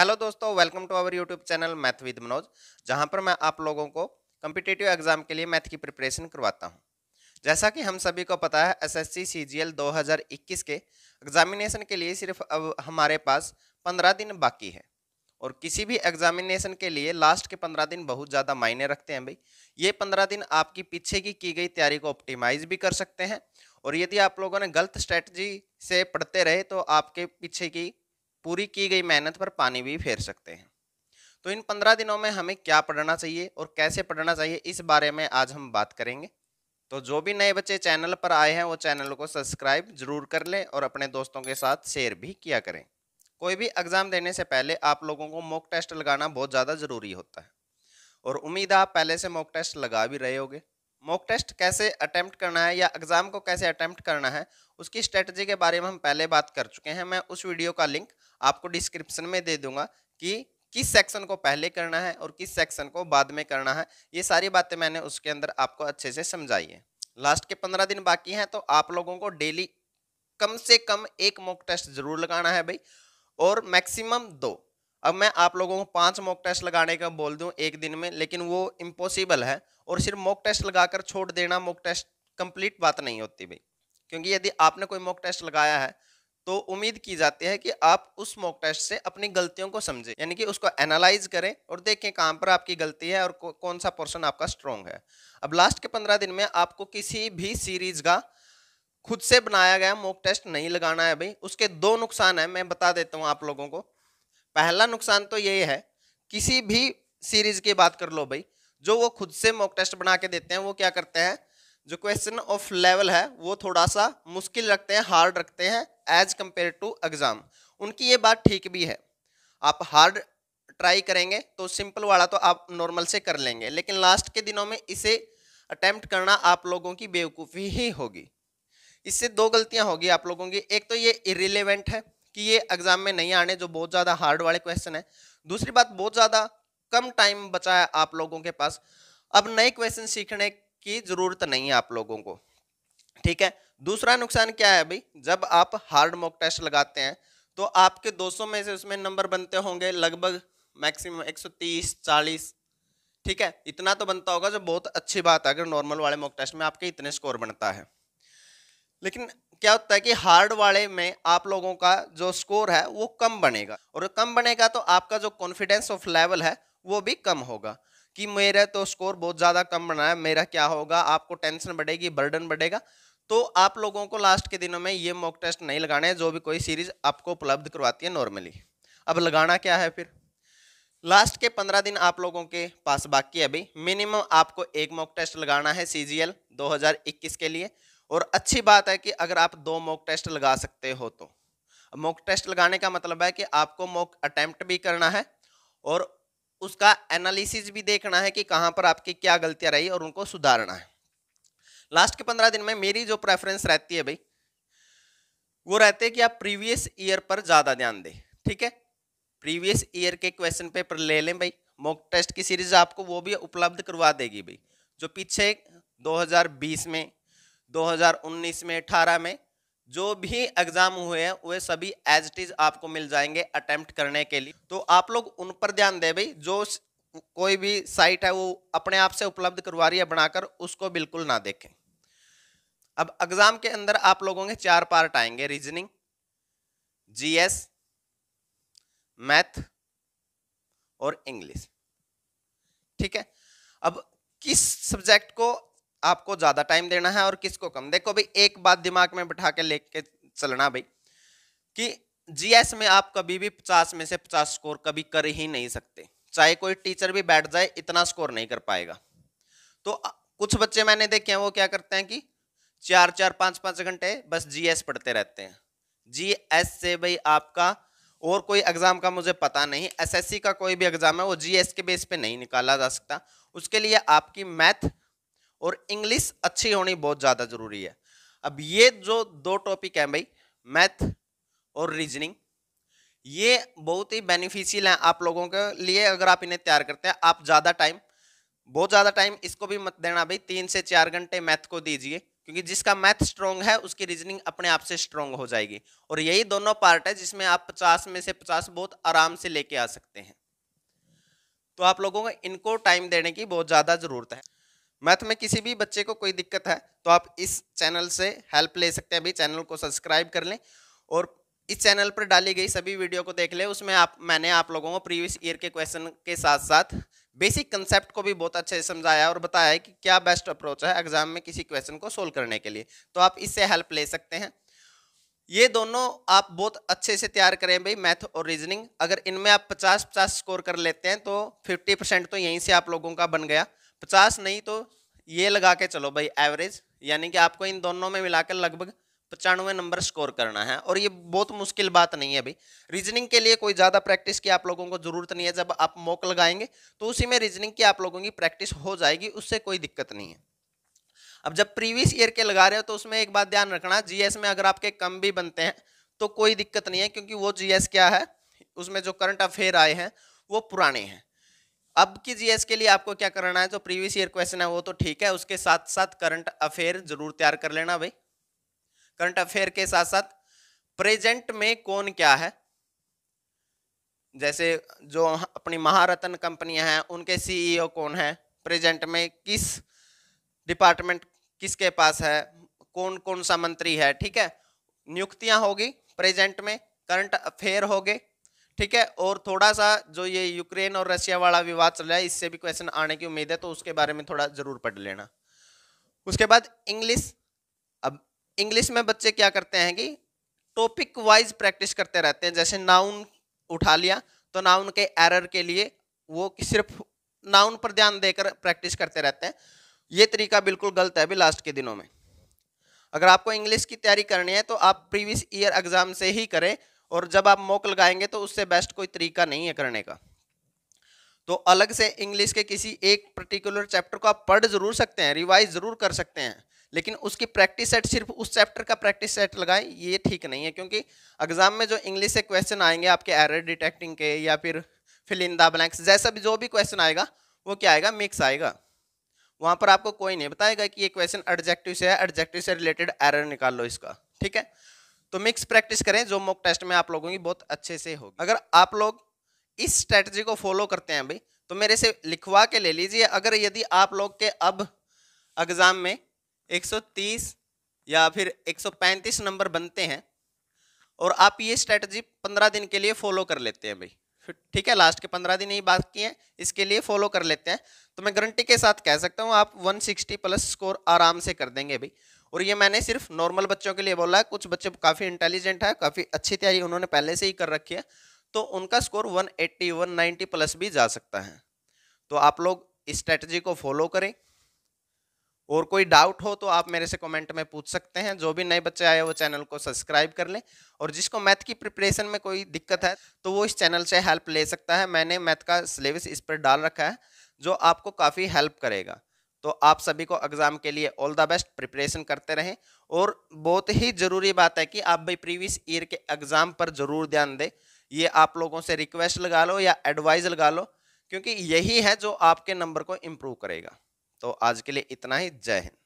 hello दोस्तों welcome to our YouTube channel math with Manoj जहां पर मैं आप लोगों को कम्पिटेटिव एग्जाम के लिए मैथ की प्रिपरेशन करवाता हूं जैसा कि हम सभी को पता है एसएससी सीजीएल 2021 के एग्जामिनेशन के लिए सिर्फ अब हमारे पास 15 दिन बाकी है और किसी भी एग्जामिनेशन के लिए लास्ट के पंद्रह दिन बहुत ज़्यादा मायने रखते हैं भाई ये पंद्रह दिन आपकी पीछे की की गई तैयारी को ऑप्टिमाइज भी कर सकते हैं और यदि आप लोगों ने गलत स्ट्रेटजी से पढ़ते रहे तो आपके पीछे की पूरी की गई मेहनत पर पानी भी फेर सकते हैं तो इन पंद्रह दिनों में हमें क्या पढ़ना चाहिए और कैसे पढ़ना चाहिए इस बारे में आज हम बात करेंगे तो जो भी नए बच्चे चैनल पर आए हैं वो चैनल को सब्सक्राइब जरूर कर लें और अपने दोस्तों के साथ शेयर भी किया करें कोई भी एग्ज़ाम देने से पहले आप लोगों को मॉक टेस्ट लगाना बहुत ज़्यादा ज़रूरी होता है और उम्मीद है आप पहले से मॉक टेस्ट लगा भी रहे होगे मॉक टेस्ट कैसे अटैम्प्ट करना है या एग्ज़ाम को कैसे अटैम्प्ट करना है उसकी स्ट्रेटजी के बारे में हम पहले बात कर चुके हैं मैं उस वीडियो का लिंक आपको डिस्क्रिप्शन में दे दूंगा कि किस सेक्शन को पहले करना है और किस सेक्शन को बाद में करना है ये सारी बातें मैंने उसके अंदर आपको अच्छे से समझाई है लास्ट के पंद्रह दिन बाकी हैं तो आप लोगों को डेली कम से कम एक मॉक टेस्ट जरूर लगाना है भाई और मैक्सिमम दो अब मैं आप लोगों को पांच मॉक टेस्ट लगाने का बोल दूं एक दिन में लेकिन वो इम्पॉसिबल है और सिर्फ मॉक टेस्ट लगाकर छोड़ देना मॉक टेस्ट कंप्लीट बात नहीं होती भाई क्योंकि यदि आपने कोई मॉक टेस्ट लगाया है तो उम्मीद की जाती है कि आप उस मॉक टेस्ट से अपनी गलतियों को समझें यानी कि उसको एनालाइज करें और देखें कहाँ पर आपकी गलती है और कौन सा पोर्शन आपका स्ट्रॉन्ग है अब लास्ट के पंद्रह दिन में आपको किसी भी सीरीज का खुद से बनाया गया मॉक टेस्ट नहीं लगाना है भाई उसके दो नुकसान है मैं बता देता हूँ आप लोगों को पहला नुकसान तो यही है किसी भी सीरीज की बात कर लो भाई जो वो खुद से मॉक टेस्ट बना के देते हैं वो क्या करते हैं जो क्वेश्चन ऑफ लेवल है वो थोड़ा सा मुश्किल रखते हैं हार्ड रखते हैं एज कंपेयर टू एग्जाम उनकी ये बात ठीक भी है आप हार्ड ट्राई करेंगे तो सिंपल वाला तो आप नॉर्मल से कर लेंगे लेकिन लास्ट के दिनों में इसे अटैम्प्ट करना आप लोगों की बेवकूफ़ी ही होगी इससे दो गलतियां होगी आप लोगों की एक तो ये इरिलेवेंट है कि ये एग्जाम में नहीं आने जो बहुत ज़्यादा हार्ड वाले क्वेश्चन है दूसरी बात बहुत ज़्यादा कम टाइम बचा है आप लोगों के पास अब नए क्वेश्चन सीखने की ज़रूरत नहीं है आप लोगों को ठीक है दूसरा नुकसान क्या है भाई जब आप हार्ड मॉक टेस्ट लगाते हैं तो आपके 200 में से उसमें नंबर बनते होंगे लगभग मैक्सिमम 130 40 ठीक है इतना तो बनता होगा जो बहुत अच्छी बात है अगर नॉर्मल वाले मॉक टेस्ट में आपके इतने स्कोर बनता है लेकिन क्या होता है कि हार्ड वाले में आप लोगों का जो स्कोर है वो कम बनेगा और कम बनेगा तो आपका जो कॉन्फिडेंस ऑफ लेवल है वो भी कम होगा कि मेरा तो स्कोर बहुत ज़्यादा कम बना है मेरा क्या होगा आपको टेंशन बढ़ेगी बर्डन बढ़ेगा तो आप लोगों को लास्ट के दिनों में ये मॉक टेस्ट नहीं लगाने हैं जो भी कोई सीरीज आपको उपलब्ध करवाती है नॉर्मली अब लगाना क्या है फिर लास्ट के पंद्रह दिन आप लोगों के पास बाकी है अभी मिनिमम आपको एक मॉक टेस्ट लगाना है सी जी एल दो हज़ार इक्कीस के लिए और अच्छी बात है कि अगर आप दो मॉक टेस्ट लगा सकते हो तो मॉक टेस्ट लगाने का मतलब है कि आपको मॉक अटैम्प्ट भी करना है और उसका एनालिसिस भी देखना है कि कहाँ पर आपकी क्या गलतियाँ रही और उनको सुधारना है लास्ट के पंद्रह दिन में मेरी जो प्रेफरेंस रहती है भाई वो रहती है कि आप प्रीवियस ईयर पर ज़्यादा ध्यान दें ठीक है प्रीवियस ईयर के क्वेश्चन पेपर ले लें भाई मॉक टेस्ट की सीरीज आपको वो भी उपलब्ध करवा देगी भाई जो पीछे 2020 में 2019 में 18 में जो भी एग्ज़ाम हुए हैं वे सभी एज इट इज़ आपको मिल जाएंगे अटेम्प्ट करने के लिए तो आप लोग उन पर ध्यान दें भाई जो कोई भी साइट है वो अपने आप से उपलब्ध करवा रही है बनाकर उसको बिल्कुल ना देखें अब एग्जाम के अंदर आप लोगों के चार पार्ट आएंगे रीजनिंग जीएस मैथ और इंग्लिश ठीक है अब किस सब्जेक्ट को आपको ज्यादा टाइम देना है और किसको कम देखो भाई एक बात दिमाग में बैठा के लेके चलना भाई कि जीएस में आप कभी भी 50 में से 50 स्कोर कभी कर ही नहीं सकते चाहे कोई टीचर भी बैठ जाए इतना स्कोर नहीं कर पाएगा तो कुछ बच्चे मैंने देखे हैं वो क्या करते हैं कि चार चार पाँच पाँच घंटे बस जीएस पढ़ते रहते हैं जीएस से भाई आपका और कोई एग्ज़ाम का मुझे पता नहीं एसएससी का कोई भी एग्ज़ाम है वो जीएस के बेस पे नहीं निकाला जा सकता उसके लिए आपकी मैथ और इंग्लिश अच्छी होनी बहुत ज़्यादा ज़रूरी है अब ये जो दो टॉपिक हैं भाई मैथ और रीजनिंग ये बहुत ही बेनिफिशियल हैं आप लोगों के लिए अगर आप इन्हें तैयार करते हैं आप ज़्यादा टाइम बहुत ज़्यादा टाइम इसको भी मत देना भाई तीन से चार घंटे मैथ को दीजिए क्योंकि जिसका मैथ स्ट्रॉन्ग है उसकी रीजनिंग अपने आप से स्ट्रॉन्ग हो जाएगी और यही दोनों पार्ट है जिसमें आप पचास में से पचास बहुत आराम से लेके आ सकते हैं तो आप लोगों को इनको टाइम देने की बहुत ज़्यादा ज़रूरत है मैथ में किसी भी बच्चे को कोई दिक्कत है तो आप इस चैनल से हेल्प ले सकते हैं अभी चैनल को सब्सक्राइब कर लें और इस चैनल पर डाली गई सभी वीडियो को देख लें उसमें आप मैंने आप लोगों को प्रीवियस ईयर के क्वेश्चन के साथ साथ बेसिक कंसेप्ट को भी बहुत अच्छे से समझाया और बताया है कि क्या बेस्ट अप्रोच है एग्जाम में किसी क्वेश्चन को सोल्व करने के लिए तो आप इससे हेल्प ले सकते हैं ये दोनों आप बहुत अच्छे से तैयार करें भाई मैथ और रीजनिंग अगर इनमें आप 50 50 स्कोर कर लेते हैं तो 50 परसेंट तो यहीं से आप लोगों का बन गया 50 नहीं तो ये लगा के चलो भाई एवरेज यानी कि आपको इन दोनों में मिलाकर लगभग पचानवे नंबर स्कोर करना है और ये बहुत मुश्किल बात नहीं है भाई रीजनिंग के लिए कोई ज़्यादा प्रैक्टिस की आप लोगों को ज़रूरत नहीं है जब आप मोक लगाएंगे तो उसी में रीजनिंग की आप लोगों की प्रैक्टिस हो जाएगी उससे कोई दिक्कत नहीं है अब जब प्रीवियस ईयर के लगा रहे हो तो उसमें एक बात ध्यान रखना जीएस में अगर आपके कम भी बनते हैं तो कोई दिक्कत नहीं है क्योंकि वो जीएस क्या है उसमें जो करंट अफेयर आए हैं वो पुराने हैं अब की जीएस के लिए आपको क्या करना है जो प्रीवियस ईयर क्वेश्चन है वो तो ठीक है उसके साथ साथ करंट अफेयर जरूर तैयार कर लेना भाई करंट अफेयर के साथ साथ प्रेजेंट में कौन क्या है जैसे जो अपनी महारत्न कंपनियां हैं उनके सीईओ e कौन है प्रेजेंट में किस डिपार्टमेंट किसके पास है कौन कौन सा मंत्री है ठीक है नियुक्तियां होगी प्रेजेंट में करंट अफेयर हो गए ठीक है और थोड़ा सा जो ये यूक्रेन और रशिया वाला विवाद चल रहा है इससे भी क्वेश्चन आने की उम्मीद है तो उसके बारे में थोड़ा जरूर पढ़ लेना उसके बाद इंग्लिश इंग्लिश में बच्चे क्या करते हैं कि टॉपिक वाइज प्रैक्टिस करते रहते हैं जैसे नाउन उठा लिया तो नाउन के एरर के लिए वो सिर्फ नाउन पर ध्यान देकर प्रैक्टिस करते रहते हैं ये तरीका बिल्कुल गलत है अभी लास्ट के दिनों में अगर आपको इंग्लिश की तैयारी करनी है तो आप प्रीवियस ईयर एग्जाम से ही करें और जब आप मोक लगाएंगे तो उससे बेस्ट कोई तरीका नहीं है करने का तो अलग से इंग्लिश के किसी एक पर्टिकुलर चैप्टर को आप पढ़ जरूर सकते हैं रिवाइज जरूर कर सकते हैं लेकिन उसकी प्रैक्टिस सेट सिर्फ उस चैप्टर का प्रैक्टिस सेट लगाएं ये ठीक नहीं है क्योंकि एग्जाम में जो इंग्लिश से क्वेश्चन आएंगे आपके एरर डिटेक्टिंग के या फिर फिलिंदा ब्लैंक्स जैसा भी जो भी क्वेश्चन आएगा वो क्या आएगा मिक्स आएगा वहाँ पर आपको कोई नहीं बताएगा कि ये क्वेश्चन एडजेक्टिव से है एडजेक्टिव से रिलेटेड एरर निकाल लो इसका ठीक है तो मिक्स प्रैक्टिस करें जो मॉक टेस्ट में आप लोगों की बहुत अच्छे से होगी अगर आप लोग इस स्ट्रेटजी को फॉलो करते हैं भाई तो मेरे से लिखवा के ले लीजिए अगर यदि आप लोग के अब एग्ज़ाम में 130 या फिर 135 नंबर बनते हैं और आप ये स्ट्रैटेजी 15 दिन के लिए फॉलो कर लेते हैं भाई ठीक है लास्ट के 15 दिन ही बात की है इसके लिए फॉलो कर लेते हैं तो मैं गारंटी के साथ कह सकता हूँ आप 160 प्लस स्कोर आराम से कर देंगे भाई और ये मैंने सिर्फ नॉर्मल बच्चों के लिए बोला है कुछ बच्चे काफ़ी इंटेलिजेंट है काफ़ी अच्छी तैयारी उन्होंने पहले से ही कर रखी है तो उनका स्कोर वन एट्टी प्लस भी जा सकता है तो आप लोग इस स्ट्रैटेजी को फॉलो करें और कोई डाउट हो तो आप मेरे से कमेंट में पूछ सकते हैं जो भी नए बच्चे आए वो चैनल को सब्सक्राइब कर लें और जिसको मैथ की प्रिपरेशन में कोई दिक्कत है तो वो इस चैनल से हेल्प ले सकता है मैंने मैथ का सिलेबस इस पर डाल रखा है जो आपको काफ़ी हेल्प करेगा तो आप सभी को एग्ज़ाम के लिए ऑल द बेस्ट प्रिपरेशन करते रहें और बहुत ही ज़रूरी बात है कि आप भाई प्रीवियस ईयर के एग्ज़ाम पर ज़रूर ध्यान दें ये आप लोगों से रिक्वेस्ट लगा लो या एडवाइस लगा लो क्योंकि यही है जो आपके नंबर को इम्प्रूव करेगा तो आज के लिए इतना ही जय हिंद